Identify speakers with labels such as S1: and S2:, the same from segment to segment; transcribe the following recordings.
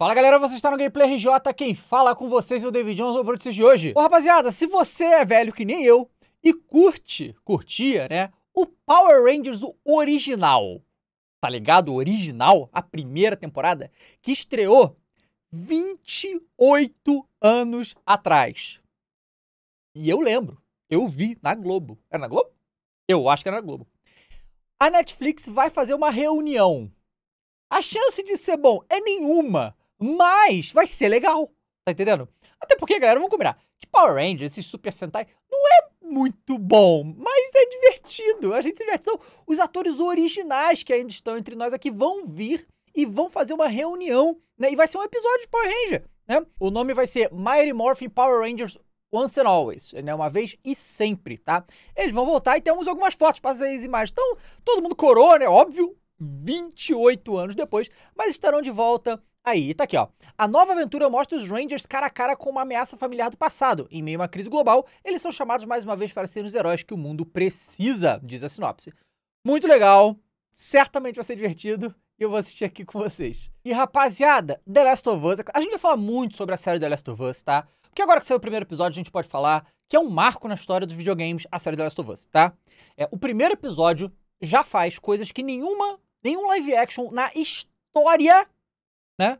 S1: Fala galera, você está no Gameplay RJ, quem fala com vocês é o David Jones, o Brutus de hoje. Bom rapaziada, se você é velho que nem eu e curte, curtia, né, o Power Rangers o original, tá ligado? O original, a primeira temporada, que estreou 28 anos atrás. E eu lembro, eu vi na Globo. Era na Globo? Eu acho que era na Globo. A Netflix vai fazer uma reunião. A chance de ser bom é nenhuma, mas vai ser legal. Tá entendendo? Até porque, galera, vamos combinar. Que Power Rangers, esse Super Sentai, não é muito bom, mas é divertido. A gente se diverte. Então, os atores originais que ainda estão entre nós aqui vão vir e vão fazer uma reunião, né? E vai ser um episódio de Power Ranger, né? O nome vai ser Mighty Morphin Power Rangers Once and Always, né? Uma vez e sempre, tá? Eles vão voltar e temos algumas fotos para as imagens. Então, todo mundo coroa, né? Óbvio, 28 anos depois, mas estarão de volta Aí, tá aqui, ó. A nova aventura mostra os Rangers cara a cara com uma ameaça familiar do passado. Em meio a uma crise global, eles são chamados mais uma vez para serem os heróis que o mundo precisa, diz a sinopse. Muito legal, certamente vai ser divertido e eu vou assistir aqui com vocês. E rapaziada, The Last of Us, a gente vai falar muito sobre a série The Last of Us, tá? Porque agora que saiu o primeiro episódio, a gente pode falar que é um marco na história dos videogames, a série The Last of Us, tá? É, o primeiro episódio já faz coisas que nenhuma, nenhum live action na história né?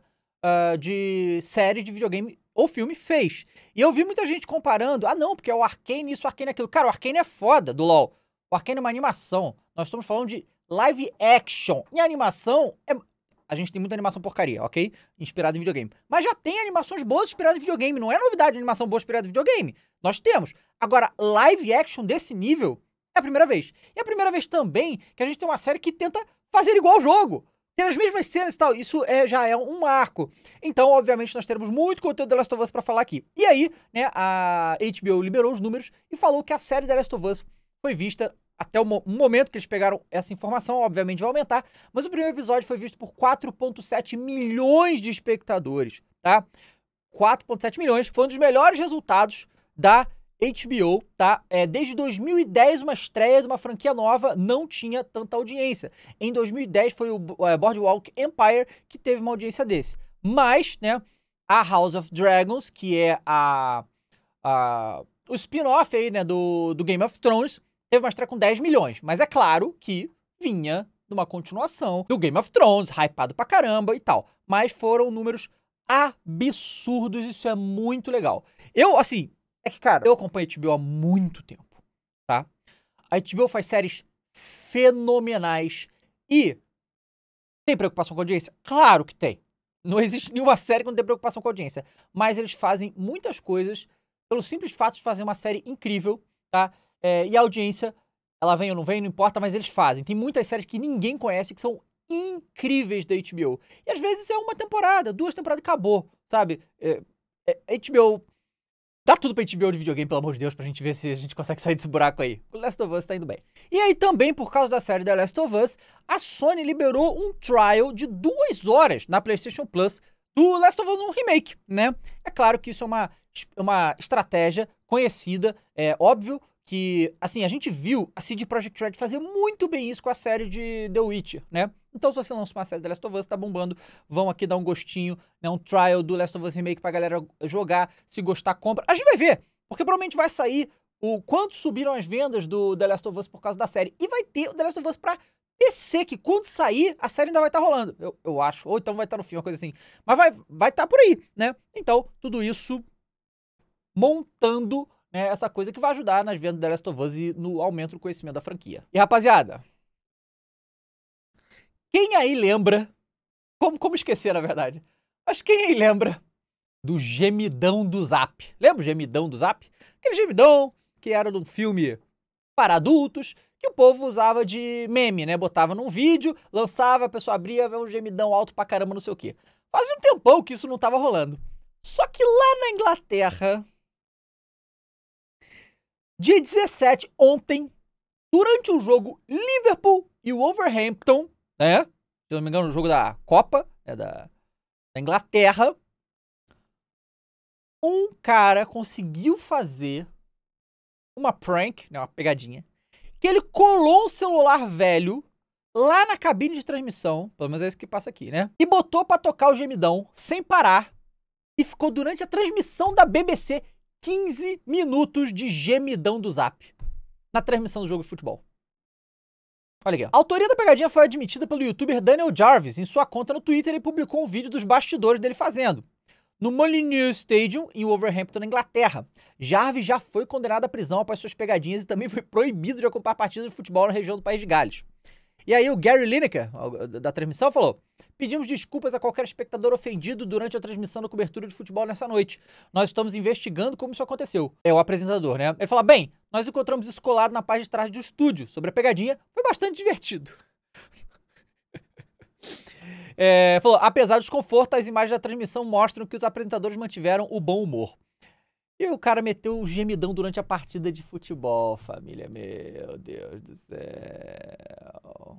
S1: Uh, de série de videogame ou filme fez. E eu vi muita gente comparando, ah não, porque é o Arcane isso, Arcane aquilo. Cara, o Arcane é foda do LoL. O Arcane é uma animação. Nós estamos falando de live action. E animação é... A gente tem muita animação porcaria, ok? Inspirada em videogame. Mas já tem animações boas inspiradas em videogame. Não é novidade animação boa inspirada em videogame. Nós temos. Agora, live action desse nível é a primeira vez. E é a primeira vez também que a gente tem uma série que tenta fazer igual ao jogo ter as mesmas cenas e tal. Isso é, já é um marco. Então, obviamente, nós teremos muito conteúdo da Last of Us pra falar aqui. E aí, né, a HBO liberou os números e falou que a série da Last of Us foi vista até o momento que eles pegaram essa informação, obviamente vai aumentar, mas o primeiro episódio foi visto por 4.7 milhões de espectadores, tá? 4.7 milhões, foi um dos melhores resultados da HBO, tá? É, desde 2010, uma estreia de uma franquia nova não tinha tanta audiência. Em 2010 foi o é, Boardwalk Empire que teve uma audiência desse. Mas, né, a House of Dragons, que é a, a o spin-off aí, né, do, do Game of Thrones, teve uma estreia com 10 milhões. Mas é claro que vinha de uma continuação do Game of Thrones, hypado pra caramba e tal. Mas foram números absurdos, isso é muito legal. Eu, assim, é que, cara, eu acompanho a HBO há muito tempo, tá? A HBO faz séries fenomenais e tem preocupação com a audiência? Claro que tem. Não existe nenhuma série que não tenha preocupação com a audiência. Mas eles fazem muitas coisas pelo simples fato de fazer uma série incrível, tá? É, e a audiência, ela vem ou não vem, não importa, mas eles fazem. Tem muitas séries que ninguém conhece que são incríveis da HBO. E às vezes é uma temporada, duas temporadas e acabou, sabe? É, é, HBO Dá tudo pra HBO o videogame, pelo amor de Deus, pra gente ver se a gente consegue sair desse buraco aí. O Last of Us tá indo bem. E aí também, por causa da série The Last of Us, a Sony liberou um trial de duas horas na PlayStation Plus do Last of Us 1 Remake, né? É claro que isso é uma, uma estratégia conhecida, é óbvio que, assim, a gente viu a CD Projekt Red fazer muito bem isso com a série de The Witcher, né? Então, se você não uma série The Last of Us, tá bombando, vão aqui dar um gostinho, né? Um trial do Last of Us Remake pra galera jogar. Se gostar, compra. A gente vai ver, porque provavelmente vai sair o quanto subiram as vendas do The Last of Us por causa da série. E vai ter o The Last of Us pra PC, que quando sair, a série ainda vai estar tá rolando, eu, eu acho. Ou então vai estar tá no fim uma coisa assim. Mas vai estar vai tá por aí, né? Então, tudo isso montando né, essa coisa que vai ajudar nas vendas do The Last of Us e no aumento do conhecimento da franquia. E rapaziada, quem aí lembra? Como, como esquecer, na verdade? Mas quem aí lembra do gemidão do Zap? Lembra o gemidão do Zap? Aquele gemidão que era num filme para adultos que o povo usava de meme, né? Botava num vídeo, lançava, a pessoa abria, vê um gemidão alto pra caramba, não sei o quê. Fazia um tempão que isso não tava rolando. Só que lá na Inglaterra, dia 17, ontem, durante o jogo Liverpool e Wolverhampton, é? Se não me engano, no jogo da Copa, é da, da Inglaterra, um cara conseguiu fazer uma prank, né, uma pegadinha, que ele colou um celular velho lá na cabine de transmissão, pelo menos é isso que passa aqui, né? E botou para tocar o gemidão sem parar e ficou durante a transmissão da BBC 15 minutos de gemidão do Zap na transmissão do jogo de futebol. Olha aqui. A autoria da pegadinha foi admitida pelo youtuber Daniel Jarvis. Em sua conta no Twitter, ele publicou um vídeo dos bastidores dele fazendo. No Molyneux Stadium, em Wolverhampton, na Inglaterra, Jarvis já foi condenado à prisão após suas pegadinhas e também foi proibido de ocupar partidas de futebol na região do País de Gales. E aí o Gary Lineker, da transmissão, falou: Pedimos desculpas a qualquer espectador ofendido durante a transmissão da cobertura de futebol nessa noite. Nós estamos investigando como isso aconteceu. É o apresentador, né? Ele fala: Bem, nós encontramos isso colado na parte de trás do estúdio, sobre a pegadinha, bastante divertido. É, falou, apesar do desconforto, as imagens da transmissão mostram que os apresentadores mantiveram o bom humor. E o cara meteu um gemidão durante a partida de futebol, família. Meu Deus do céu.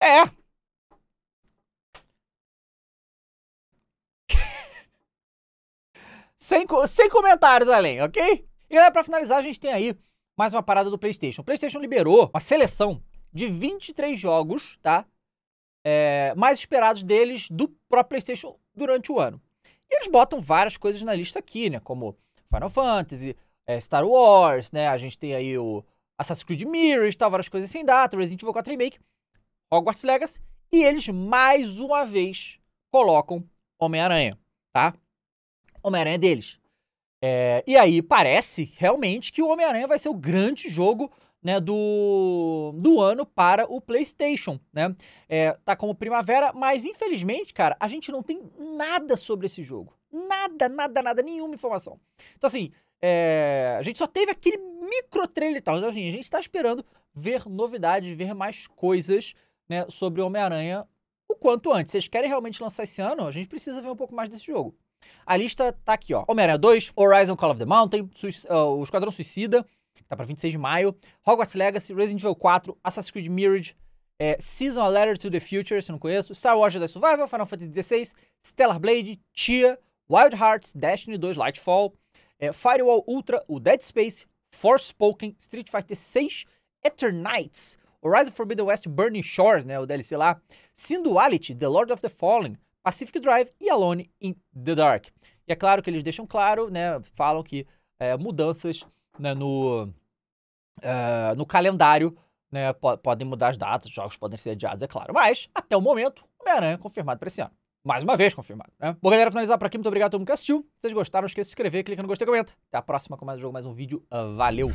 S1: É. sem, sem comentários além, ok? E aí, pra finalizar, a gente tem aí mais uma parada do PlayStation. O PlayStation liberou uma seleção de 23 jogos, tá? É, mais esperados deles do próprio PlayStation durante o ano. E eles botam várias coisas na lista aqui, né? Como Final Fantasy, é, Star Wars, né? A gente tem aí o Assassin's Creed Mirror, tal, várias coisas sem data, Resident Evil 4 Remake, Hogwarts Legacy. E eles, mais uma vez, colocam Homem-Aranha, tá? Homem-Aranha é deles. É, e aí parece realmente que o Homem-Aranha vai ser o grande jogo né, do, do ano para o PlayStation, né? É, tá como primavera, mas infelizmente, cara, a gente não tem nada sobre esse jogo. Nada, nada, nada, nenhuma informação. Então, assim, é, a gente só teve aquele micro trailer e tal, mas assim, a gente tá esperando ver novidades, ver mais coisas, né, sobre o Homem-Aranha o quanto antes. Vocês querem realmente lançar esse ano? A gente precisa ver um pouco mais desse jogo. A lista tá aqui, ó. Homem-Aranha 2, Horizon Call of the Mountain, Su uh, O Esquadrão Suicida, que tá pra 26 de maio, Hogwarts Legacy, Resident Evil 4, Assassin's Creed Mirage, é, Season A Letter to the Future, se não conheço, Star Wars The Survival, Final Fantasy XVI, Stellar Blade, Tia, Wild Hearts, Destiny 2, Lightfall, é, Firewall Ultra, o Dead Space, Forspoken, Street Fighter 6, Eternites, Horizon Forbidden West Burning Shores, né, o DLC lá, Sinduality, The Lord of the Fallen, Pacific Drive e Alone in the Dark. E é claro que eles deixam claro, né, falam que é, mudanças né, no, é, no calendário né, podem mudar as datas, jogos podem ser adiados, é claro. Mas, até o momento, Homem-Aranha é confirmado para esse ano. Mais uma vez confirmado, né? Bom, galera, finalizar por aqui. Muito obrigado a todo mundo que assistiu. Se vocês gostaram, não esqueça de se inscrever, clica no gostei e comenta. Até a próxima com mais um jogo, mais um vídeo. Uh, valeu!